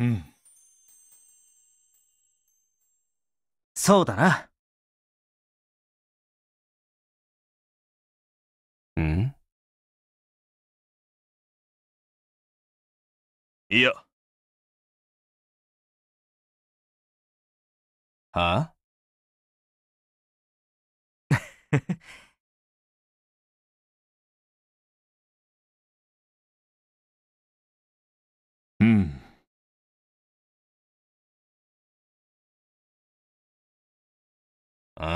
うん。そうだな。うんいや。はあ うん。ん